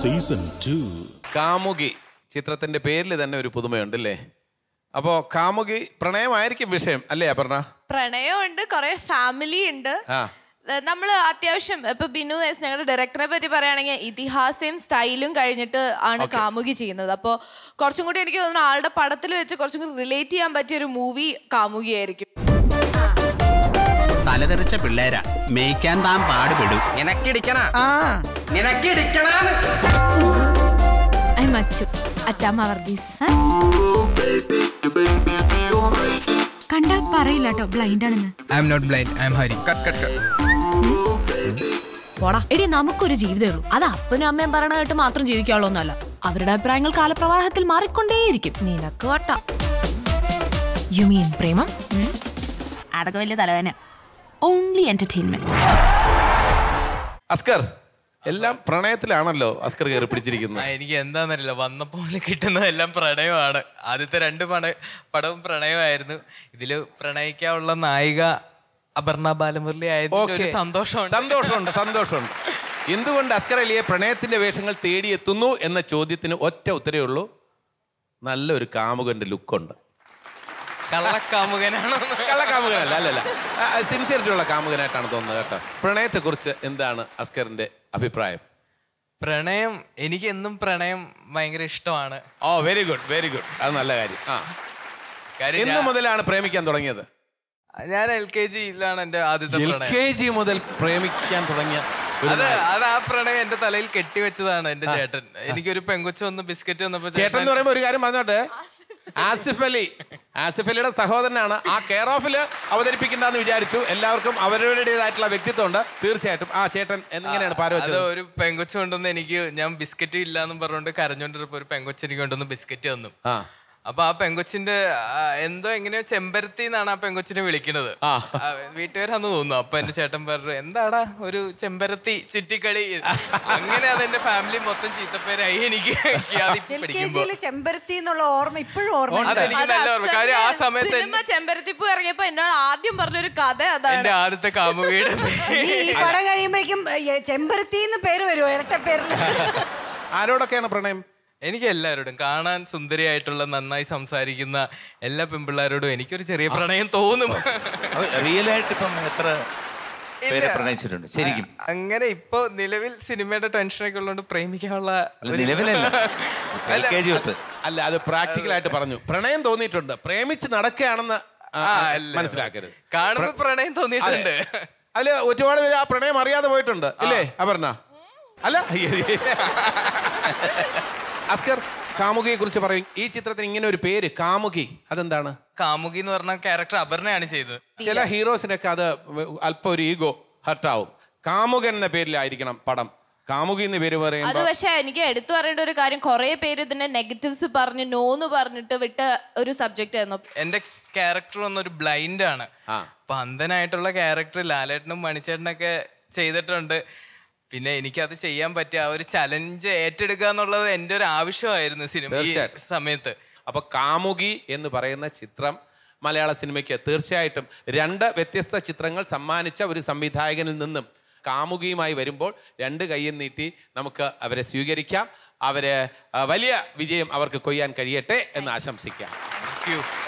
season two കാമുകി ചിത്രത്തിന്റെ പേരിൽ തന്നെ ഒരു പുതുമയുണ്ട് അല്ലേ അപ്പോ കാമുകി പ്രണയമായിരിക്കും വിഷയം അല്ലേ അപർണ പ്രണയമുണ്ട് കുറെ ഫാമിലി ഉണ്ട് നമ്മൾ അത്യാവശ്യം ഇപ്പൊ ബിനു എസ് ഞങ്ങളുടെ ഡയറക്ടറിനെ പറ്റി പറയുകയാണെങ്കിൽ ഇതിഹാസയും സ്റ്റൈലും കഴിഞ്ഞിട്ട് ആണ് കാമുകി ചെയ്യുന്നത് അപ്പോൾ കുറച്ചും കൂടി എനിക്ക് തോന്നുന്നു ആളുടെ പടത്തിൽ വെച്ച് കുറച്ചും കൂടി റിലേറ്റ് ചെയ്യാൻ പറ്റിയ ഒരു മൂവി കാമുകിയായിരിക്കും തലതെറിച്ച പിള്ളേരാ മേയ്ക്കാൻ താൻ പാടുപെടും എനക്കിടിക്കണ നിനക്കിടിക്കണാണ് ഐ മച്ചു അറ്റാമ്മ വർഗീസ് കണ്ടാ പറയില്ല കേട്ടോ ബ്ലൈൻഡ് ആണെന്ന് I'm not blind I'm Hari cut cut പോടാ എടി നമുക്കൊരു ജീവിതമേ ഉള്ളൂ അത് അപ്പനും അമ്മയും പറയണ കേട്ട് മാത്രം ജീവിക്കാവുള്ളൂ ഒന്നല്ല അവരുടെ അഭിപ്രായങ്ങൾ കാലപ്രവാഹത്തിൽ മാറിക്കൊണ്ടേയിരിക്കും നിനക്ക് വട്ട യു മീൻ പ്രേമം അതൊക്കെ വലിയ തലവേന ഓൺലി എന്റർടൈൻമെന്റ് അസ്കർ എല്ലാം പ്രണയത്തിലാണല്ലോ അസ്കർ കയറി പിടിച്ചിരിക്കുന്നത് എനിക്ക് എന്താണെന്നറിയില്ല വന്നപ്പോൾ കിട്ടുന്നതെല്ലാം പ്രണയമാണ് ആദ്യത്തെ രണ്ട് പണ പടവും പ്രണയമായിരുന്നു ഇതില് പ്രണയിക്കാനുള്ള നായിക അപർണ ബാലമുരളി ആയത് സന്തോഷമുണ്ട് സന്തോഷമുണ്ട് സന്തോഷമുണ്ട് എന്തുകൊണ്ട് അസ്കർ അലിയെ പ്രണയത്തിന്റെ വേഷങ്ങൾ തേടിയെത്തുന്നു എന്ന ചോദ്യത്തിന് ഒറ്റ ഉത്തരവേ ഉള്ളൂ നല്ലൊരു കാമുകന്റെ ലുക്കുണ്ട് കള്ളക്കാമുകനാണോ കള്ളക്കാമുകനല്ല അല്ലല്ല സിൻസിയറിറ്റിയുള്ള കാമുകനായിട്ടാണ് തോന്നുന്നത് കേട്ടോ പ്രണയത്തെക്കുറിച്ച് എന്താണ് അസ്കറിന്റെ അഭിപ്രായം പ്രണയം എനിക്ക് എന്നും പ്രണയം ഭയങ്കര ഇഷ്ടമാണ് oh very good very good അത് നല്ല കാര്യം ആ എന്ന് മുതലാണ് പ്രേമിക്കാൻ തുടങ്ങിയത് ഞാൻ എൽ കെ ജിയിലാണ് എൻ്റെ ആദ്യത്തെ എൽ കെ ജി മുതൽ പ്രേമിക്കാൻ തുടങ്ങിയ അത് ആ പ്രണയം എന്റെ തലയിൽ കെട്ടിവെച്ചതാണ് എന്റെ ചേട്ടൻ എനിക്കൊരു പെങ്കൊച്ചു വന്ന് ബിസ്ക്കറ്റ് വന്നപ്പോ ചേട്ടൻ എന്ന് ഒരു കാര്യം പറഞ്ഞോട്ടെ ആസിഫ് അലി ആസിഫലിയുടെ സഹോദരനാണ് ആ കെയർ ഓഫിൽ അവതരിപ്പിക്കണ്ടെന്ന് വിചാരിച്ചു എല്ലാവർക്കും വ്യക്തിത്വം ഉണ്ട് തീർച്ചയായിട്ടും ആ ചേട്ടൻ എന്നിങ്ങനെയാണ് പാരവച്ചത് ഒരു പെങ്കൊച്ചു കൊണ്ടുവന്ന് എനിക്ക് ഞാൻ ബിസ്ക്കറ്റ് ഇല്ലാന്നും പറഞ്ഞുകൊണ്ട് കരഞ്ഞോണ്ടിരുന്നപ്പോ ഒരു പെങ്കൊച്ചു എനിക്ക് കൊണ്ടുവന്ന് ബിസ്ക്കറ്റ് തന്നു അപ്പൊ ആ പെങ്കൊച്ചിന്റെ എന്തോ എങ്ങനെയോ ചെമ്പരത്തി എന്നാണ് ആ പെങ്കൊച്ചിനെ വിളിക്കണത് വീട്ടുകാരാന്ന് തോന്നുന്നു അപ്പൊ എന്റെ ചേട്ടൻ പറഞ്ഞു എന്താടാ ഒരു ചെമ്പരത്തി ചുറ്റിക്കളി അങ്ങനെ അത് എന്റെ ഫാമിലി മൊത്തം ചീത്തപ്പേരായി എനിക്ക് ചെമ്പരത്തി എന്നുള്ള ഓർമ്മ ഇപ്പോഴും ഓർമ്മ നല്ല ഓർമ്മ കാര്യം ആ സമയത്ത് ചെമ്പരത്തിപ്പ് ഇറങ്ങിയപ്പോ എന്നോട് ആദ്യം പറഞ്ഞൊരു കഥ അതാണ് എന്റെ ആദ്യത്തെ കാമുകയുടെ ഈ പടം കഴിയുമ്പോഴേക്കും ചെമ്പരത്തി എന്ന് പേര് വരുമോ ഇരട്ട പേരിൽ ആരോടൊക്കെയാണ് പ്രണയം എനിക്ക് എല്ലാവരോടും കാണാൻ സുന്ദരിയായിട്ടുള്ള നന്നായി സംസാരിക്കുന്ന എല്ലാ പെൺപിള്ളേരോടും എനിക്കൊരു ചെറിയ പ്രണയം തോന്നും റിയൽ ആയിട്ട് എത്ര പേരെ പ്രണയിച്ചിട്ടുണ്ട് ശരിക്കും അങ്ങനെ ഇപ്പൊ നിലവിൽ സിനിമയുടെ ടെൻഷനൊക്കെ ഉള്ളതുകൊണ്ട് പ്രേമിക്കാനുള്ള നിലവിലല്ല അല്ല അത് പ്രാക്ടിക്കൽ ആയിട്ട് പറഞ്ഞു പ്രണയം തോന്നിയിട്ടുണ്ട് പ്രേമിച്ച് നടക്കുകയാണെന്ന് മനസ്സിലാക്കരുത് കാണുമ്പോൾ പ്രണയം തോന്നിയിട്ടുണ്ട് അല്ല ഒരുപാട് പേര് ആ പ്രണയം അറിയാതെ പോയിട്ടുണ്ട് അല്ലേ അപർണ അല്ല അസ്കർ കാമുകിയെ കുറിച്ച് പറയും ഈ ചിത്രത്തിന് ഇങ്ങനെ ഒരു പേര് കാമുകി അതെന്താണ് കാമുകി എന്ന് പറഞ്ഞ ക്യാരക്ടർ അപർണയാണ് ചെയ്തത് ചില ഹീറോസിനൊക്കെ അത് അല്പം ഒരു ഈഗോ ഹർട്ടാവും കാമുകൻ എന്ന പേരിലായിരിക്കണം പടം കാമുകി എന്ന് പേര് പറയും അത് പക്ഷെ എനിക്ക് എടുത്തു പറയേണ്ട ഒരു കാര്യം കുറെ പേര് ഇതിന്റെ നെഗറ്റീവ്സ് പറഞ്ഞ് നോന്ന് പറഞ്ഞിട്ട് വിട്ട ഒരു സബ്ജക്റ്റ് ആയിരുന്നു എന്റെ ക്യാരക്ടർ വന്നൊരു ബ്ലൈൻഡ് ആണ് അപ്പൊ അന്ധനായിട്ടുള്ള ക്യാരക്ടർ ലാലേട്ടനും മണിച്ചേട്ടനൊക്കെ ചെയ്തിട്ടുണ്ട് പിന്നെ എനിക്കത് ചെയ്യാൻ പറ്റിയ ആ ഒരു ചലഞ്ച് ഏറ്റെടുക്കുക എന്നുള്ളത് എൻ്റെ ഒരു ആവശ്യമായിരുന്നു സിനിമ ഈ സമയത്ത് അപ്പൊ കാമുകി എന്ന് പറയുന്ന ചിത്രം മലയാള സിനിമയ്ക്ക് തീർച്ചയായിട്ടും രണ്ട് വ്യത്യസ്ത ചിത്രങ്ങൾ സമ്മാനിച്ച ഒരു സംവിധായകനിൽ നിന്നും കാമുകിയുമായി വരുമ്പോൾ രണ്ട് കൈയും നീട്ടി നമുക്ക് അവരെ സ്വീകരിക്കാം അവരെ വലിയ വിജയം അവർക്ക് കൊയ്യാൻ കഴിയട്ടെ എന്ന് ആശംസിക്കാം താങ്ക്